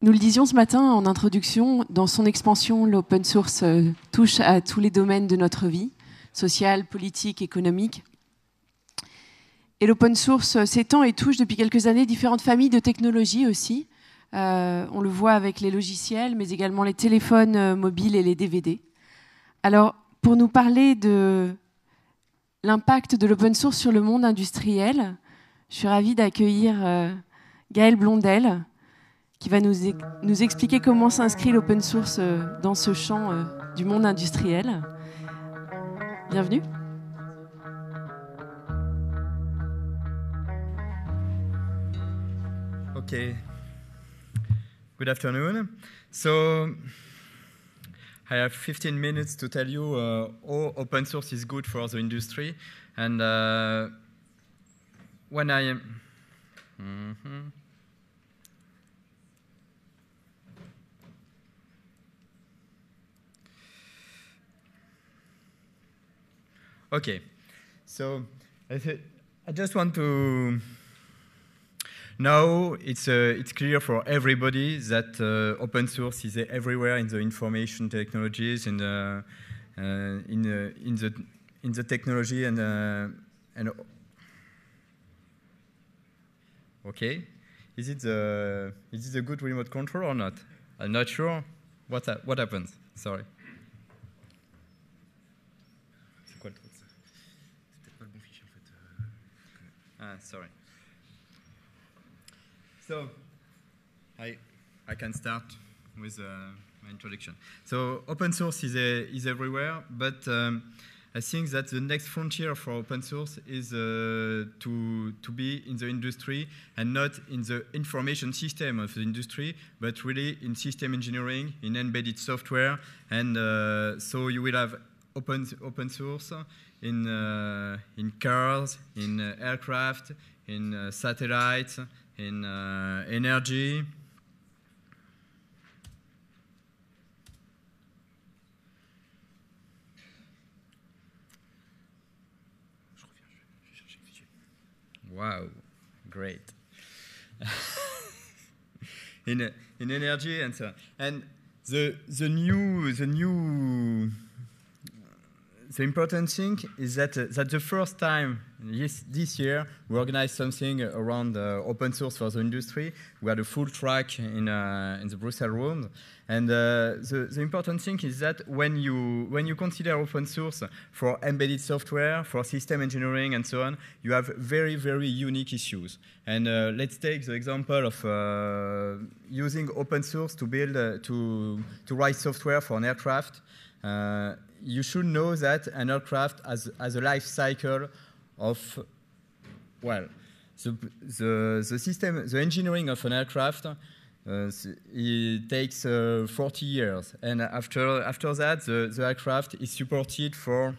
Nous le disions ce matin en introduction, dans son expansion, l'open source euh, touche à tous les domaines de notre vie, sociale, politique, économique. Et l'open source euh, s'étend et touche depuis quelques années différentes familles de technologies aussi. Euh, on le voit avec les logiciels, mais également les téléphones mobiles et les DVD. Alors, pour nous parler de l'impact de l'open source sur le monde industriel, je suis ravie d'accueillir Gaël Blondel, qui va nous, nous expliquer comment s'inscrit l'open source euh, dans ce champ euh, du monde industriel. Bienvenue. Okay. Good afternoon. So I have 15 minutes to tell you uh, how open source is good for the industry. And uh, when I am... Mm-hmm. Okay, so I, just want to. Now it's, uh, it's clear for everybody that uh, open source is everywhere in the information technologies and uh, uh, in, uh, in, in, the, in the technology and, uh, and okay. Is it, the, is it a good remote control or not? I'm not sure. What, what happens? Sorry. Ah, sorry. So, I, I can start with uh, my introduction. So, open source is, a, is everywhere, but um, I think that the next frontier for open source is uh, to, to be in the industry and not in the information system of the industry, but really in system engineering, in embedded software, and uh, so you will have open, open source in, uh, in cars, in uh, aircraft, in uh, satellites, in energy. Wow, great. in, in energy and so on. And the, the new, the new the important thing is that uh, that the first time this this year we organized something around uh, open source for the industry. We had a full track in uh, in the Brussels room, and uh, the the important thing is that when you when you consider open source for embedded software, for system engineering, and so on, you have very very unique issues. And uh, let's take the example of uh, using open source to build to to write software for an aircraft you should know that an aircraft has, has a life cycle of, well, the, the, the system, the engineering of an aircraft, uh, it takes uh, 40 years. And after, after that, the, the aircraft is supported for,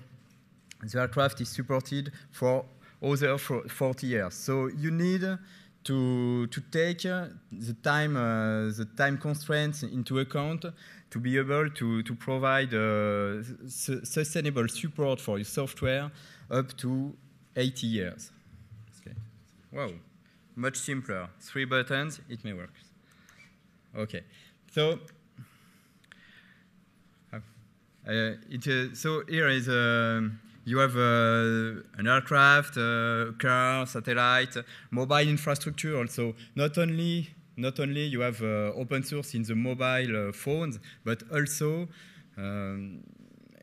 the aircraft is supported for other 40 years. So you need to, to take uh, the time, uh, the time constraints into account to be able to, to provide uh, su sustainable support for your software up to 80 years. Okay. Wow, much simpler. Three buttons, it may work. Okay, so uh, it, uh, so here is a um, you have uh, an aircraft, a uh, car, satellite, mobile infrastructure also. Not only, not only you have uh, open source in the mobile phones, but also um,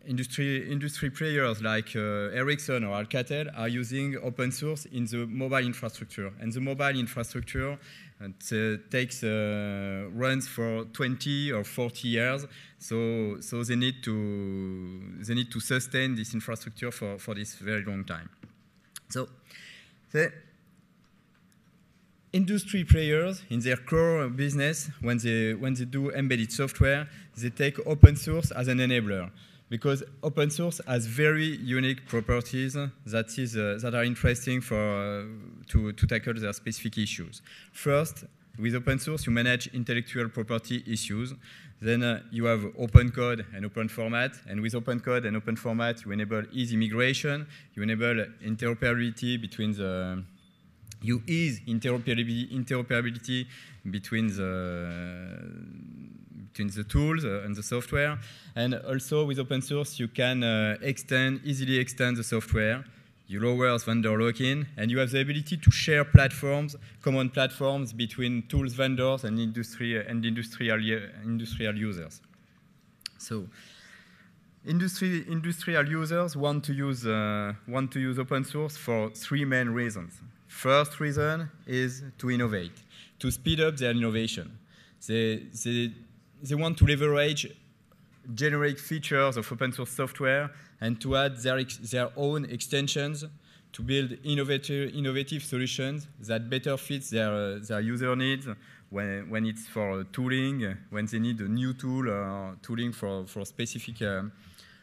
industry, industry players like uh, Ericsson or Alcatel are using open source in the mobile infrastructure. And the mobile infrastructure it takes uh, runs for 20 or 40 years. So, so they need to they need to sustain this infrastructure for, for this very long time. So, the industry players in their core business, when they when they do embedded software, they take open source as an enabler because open source has very unique properties that, is, uh, that are interesting for, uh, to, to tackle their specific issues. First, with open source, you manage intellectual property issues. Then uh, you have open code and open format. And with open code and open format, you enable easy migration. You enable interoperability between the, you ease interoperability, interoperability between the, between the tools uh, and the software. And also with open source, you can uh, extend, easily extend the software. You lower vendor lock-in, and you have the ability to share platforms, common platforms between tools vendors and industry uh, and industrial industrial users. So, Industry, industrial users want to use uh, want to use open source for three main reasons. First reason is to innovate, to speed up their innovation. They, they they want to leverage generic features of open source software and to add their, their own extensions to build innovative, innovative solutions that better fits their, uh, their user needs when, when it's for uh, tooling, when they need a new tool or uh, tooling for, for specific um,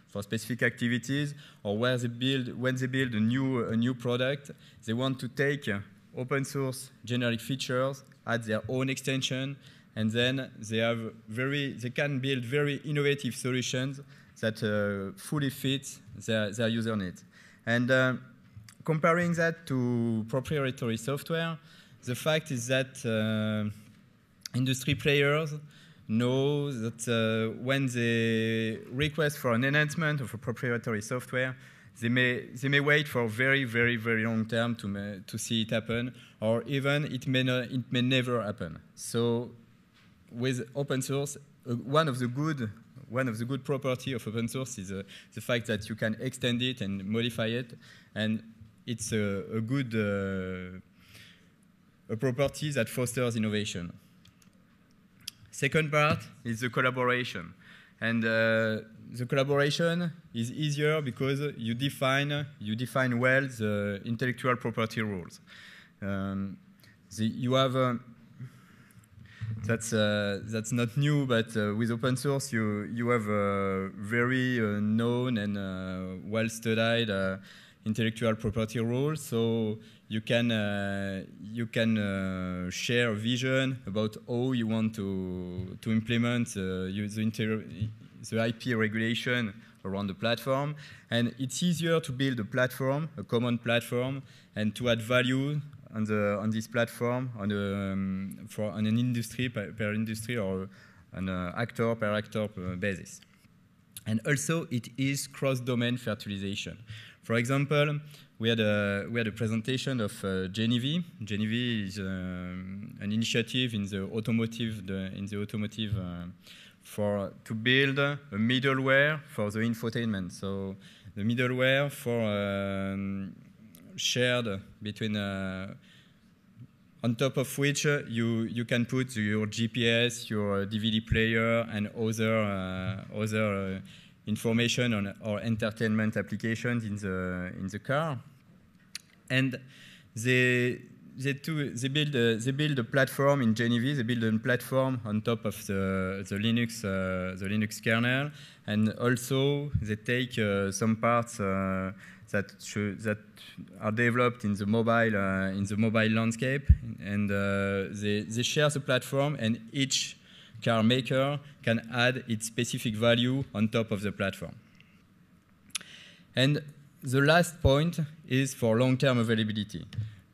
for specific activities, or where they build when they build a new a new product, they want to take open source generic features, add their own extension, and then they have very, they can build very innovative solutions that uh, fully fit their, their user needs. And uh, comparing that to proprietary software, the fact is that uh, industry players know that uh, when they request for an enhancement of a proprietary software, they may, they may wait for very, very, very long term to, to see it happen, or even it may, not, it may never happen. So with open source, uh, one of the good one of the good property of open source is uh, the fact that you can extend it and modify it, and it's a, a good uh, a property that fosters innovation. Second part is the collaboration, and uh, the collaboration is easier because you define you define well the intellectual property rules. Um, the, you have um, that's uh, that's not new, but uh, with open source, you you have a uh, very uh, known and uh, well studied uh, intellectual property rule. So you can you can share a vision about how you want to to implement the the IP regulation around the platform, and it's easier to build a platform, a common platform, and to add value on, the, on this platform on, a, um, for, on an industry per, per industry or on an uh, actor per actor uh, basis. And also, it is cross-domain fertilization. For example, we had a, we had a presentation of uh, Genevi. Genevi is uh, an initiative in the automotive, the, in the automotive uh, for, to build a middleware for the infotainment. So the middleware for um, shared between uh, on top of which uh, you, you can put your GPS, your DVD uh, player, and other, uh, other uh, information on, or entertainment applications in the, in the car. And they, they, they, build a, uh, they build a platform in Genevieve, they build a platform on top of the, the, Linux, the Linux kernel, and also they take some parts that, that are developed in the mobile, uh, in the mobile landscape. And uh, they, they share the platform, and each car maker can add its specific value on top of the platform. And the last point is for long-term availability.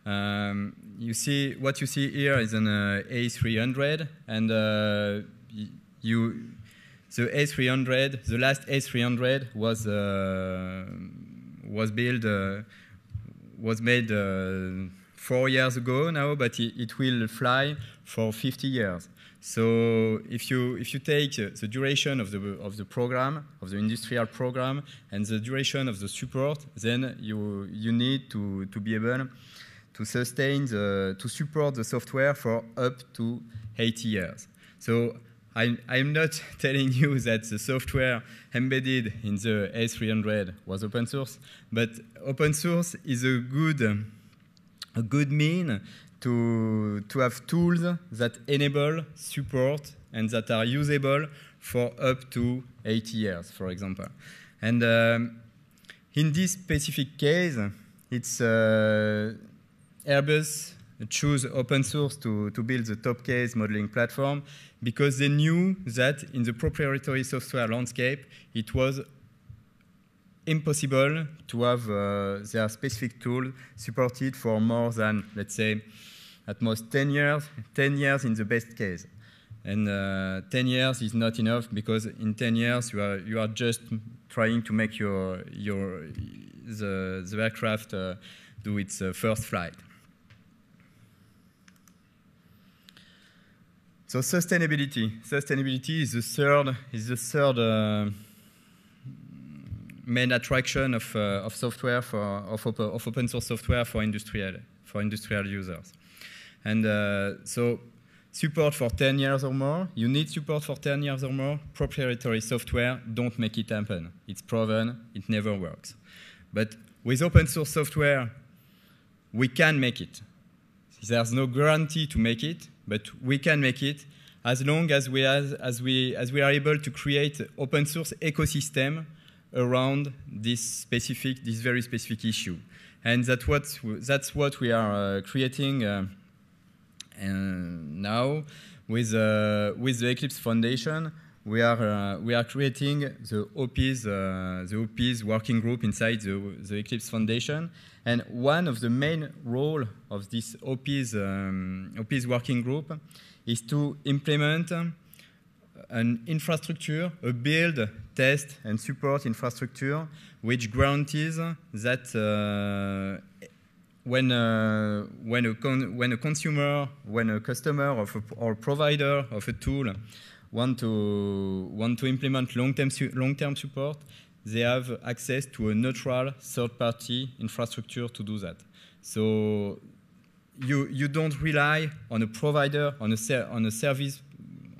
Um, you see what you see here is an uh, A300, and uh, you the A300, the last A300 was uh, was built, uh, was made uh, four years ago now, but it, it, will fly for 50 years. So if you, if you take uh, the duration of the, of the program, of the industrial program, and the duration of the support, then you, you need to, to be able to sustain, the, to support the software for up to 80 years. So I'm, not telling you that the software embedded in the A300 was open source, but open source is a good, a good mean to, to have tools that enable, support, and that are usable for up to 80 years, for example. And um, in this specific case, it's uh, Airbus choose open source to, to build the top case modeling platform because they knew that in the proprietary software landscape, it was impossible to have uh, their specific tool supported for more than, let's say, at most 10 years, 10 years in the best case. And uh, 10 years is not enough because in 10 years you are, you are just trying to make your, your, the, the aircraft uh, do its uh, first flight. So sustainability. Sustainability is the third is the third uh, main attraction of, uh, of software for of, op of open source software for industrial for industrial users. And uh, so support for 10 years or more. You need support for 10 years or more. Proprietary software, don't make it happen. It's proven, it never works. But with open source software, we can make it. There's no guarantee to make it, but we can make it as long as we, as we, as we are able to create open source ecosystem around this specific, this very specific issue. And that's what, that's what we are uh, creating uh, now with, uh, with the Eclipse Foundation we are, uh, we are creating the OPs, uh, the OPs working group inside the, the Eclipse Foundation. And one of the main role of this OPs, um, OPs working group is to implement uh, an infrastructure, a build, test, and support infrastructure, which guarantees that uh, when, uh, when, a when a consumer, when a customer of a, or provider of a tool want to, want to implement long-term su long-term support, they have access to a neutral third-party infrastructure to do that. So you, you don't rely on a provider, on a, on a service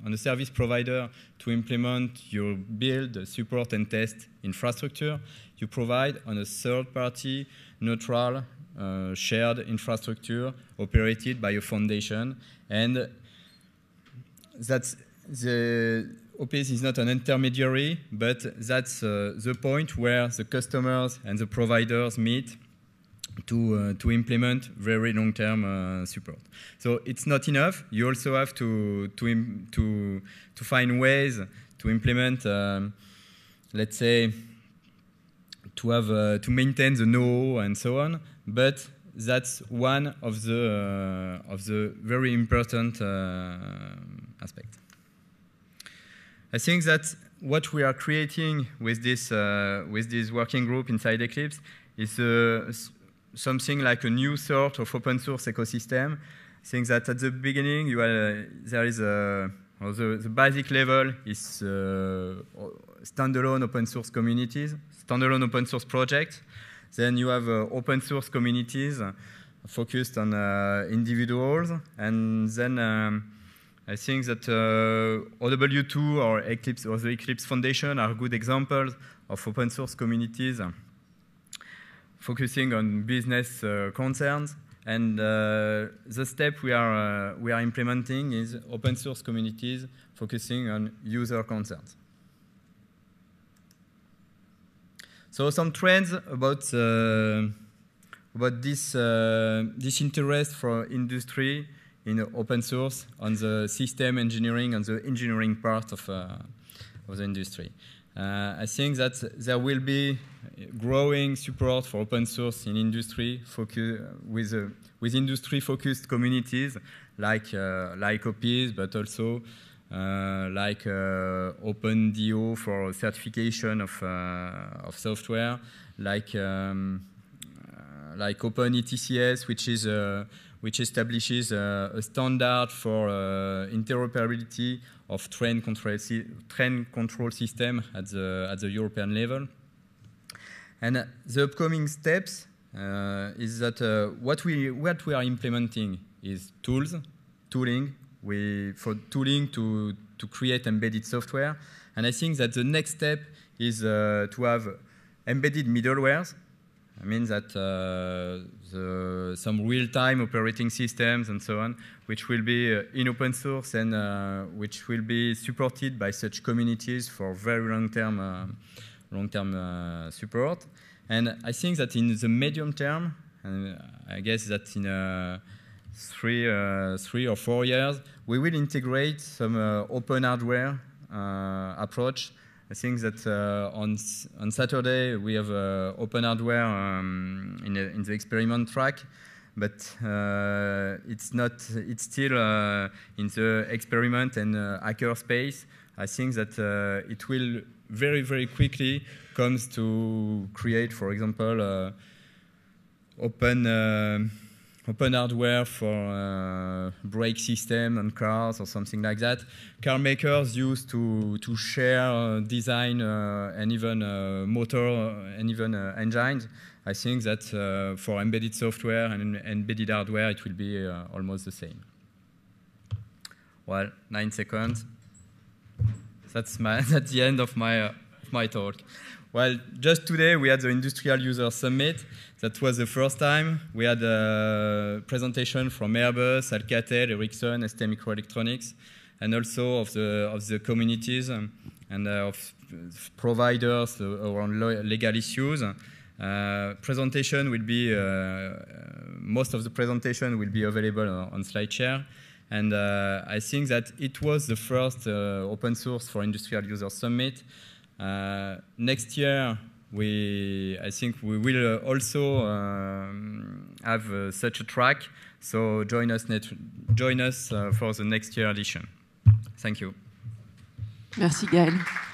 on a service provider to implement your build, support, and test infrastructure. You provide on a third-party, neutral, uh, shared infrastructure operated by a foundation. And that's the OPS is not an intermediary, but that's uh, the point where the customers and the providers meet to, uh, to implement very long-term uh, support. So it's not enough. You also have to, to, to, to find ways to implement, um, let's say, to have uh, to maintain the know and so on. But that's one of the uh, of the very important uh, aspects. I think that what we are creating with this, uh, with this working group inside Eclipse is uh, something like a new sort of open source ecosystem. I think that at the beginning, you are, uh, there is a, the, the basic level is uh, standalone open source communities, standalone open source projects. Then you have uh, open source communities focused on individuals. And then um, I think that uh, OW2 or Eclipse or the Eclipse Foundation are good examples of open source communities uh, focusing on business uh, concerns. And uh, the step we are, uh, we are implementing is open source communities focusing on user concerns. So some trends about, uh, about this, this interest for industry in open source on the system engineering, on the engineering part of, uh, of the industry. Uh, I think that there will be growing support for open source in industry focus, with, uh, with industry-focused communities like, like OPs, but also uh, like uh, OpenDO for certification of, uh, of software, like, um, like OpenETCS, which is a, which establishes a, uh, a standard for uh, interoperability of train control, si train control system at the, at the European level. And uh, the upcoming steps is that what, we, what we are implementing is tools, tooling, we, for tooling to, to create embedded software. And I think that the next step is uh, to have embedded middlewares I mean that uh, the, some real-time operating systems and so on, which will be uh, in open source and uh, which will be supported by such communities for very long-term uh, long-term uh, support. And I think that in the medium term, and I guess that in uh, three, three or four years, we will integrate some open hardware approach I think that uh, on, on Saturday we have uh, open hardware um, in, a, in, the experiment track, but uh, it's not it's still uh, in the experiment and uh, hacker space. I think that uh, it will very very quickly comes to create, for example, open open hardware for uh, brake system on cars or something like that. Car makers used to, to share uh, design uh, and even motor and even engines. I think that for embedded software and embedded hardware, it will be almost the same. Well, nine seconds. That's, my, that's the end of my, my talk. Well, just today we had the Industrial User Summit. That was the first time. We had a presentation from Airbus, Alcatel, Ericsson, ST Microelectronics, and also of the, of the communities um, and uh, of providers around legal issues. Uh, presentation will be, uh, uh, most of the presentation will be available on SlideShare. And uh, I think that it was the first uh, open source for industrial user summit uh, next year, we, I think we will uh, also um, have uh, such a track. So join us, net, join us for the next year edition. Thank you. Merci Gaël.